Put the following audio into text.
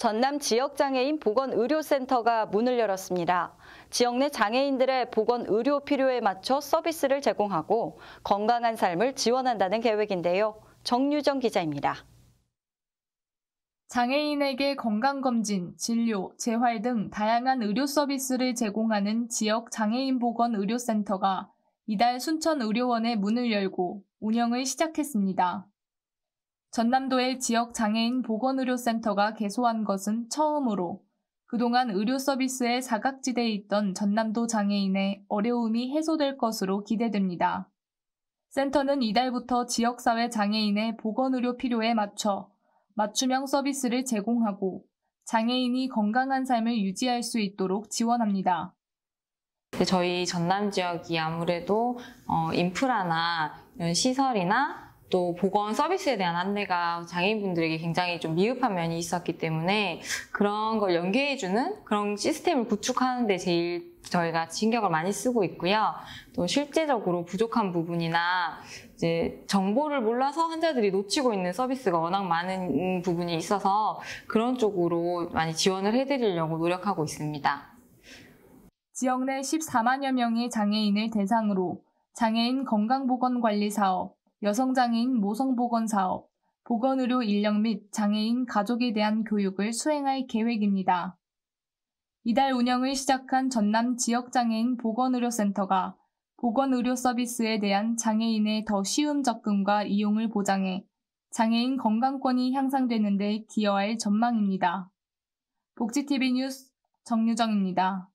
전남 지역장애인 보건의료센터가 문을 열었습니다. 지역 내 장애인들의 보건 의료 필요에 맞춰 서비스를 제공하고 건강한 삶을 지원한다는 계획인데요. 정유정 기자입니다. 장애인에게 건강검진, 진료, 재활 등 다양한 의료 서비스를 제공하는 지역 장애인보건의료센터가 이달 순천의료원에 문을 열고 운영을 시작했습니다. 전남도의 지역 장애인 보건의료센터가 개소한 것은 처음으로 그동안 의료 서비스의 사각지대에 있던 전남도 장애인의 어려움이 해소될 것으로 기대됩니다. 센터는 이달부터 지역사회 장애인의 보건의료 필요에 맞춰 맞춤형 서비스를 제공하고 장애인이 건강한 삶을 유지할 수 있도록 지원합니다. 네, 저희 전남 지역이 아무래도 어, 인프라나 시설이나 또 보건 서비스에 대한 안내가 장애인분들에게 굉장히 좀 미흡한 면이 있었기 때문에 그런 걸 연계해주는 그런 시스템을 구축하는데 제일 저희가 신경을 많이 쓰고 있고요. 또 실제적으로 부족한 부분이나 이제 정보를 몰라서 환자들이 놓치고 있는 서비스가 워낙 많은 부분이 있어서 그런 쪽으로 많이 지원을 해드리려고 노력하고 있습니다. 지역 내 14만여 명의 장애인을 대상으로 장애인 건강보건관리 사업, 여성장애인 모성보건사업, 보건의료 인력 및 장애인 가족에 대한 교육을 수행할 계획입니다. 이달 운영을 시작한 전남 지역장애인 보건의료센터가 보건의료 서비스에 대한 장애인의 더 쉬운 접근과 이용을 보장해 장애인 건강권이 향상되는 데 기여할 전망입니다. 복지TV 뉴스 정유정입니다.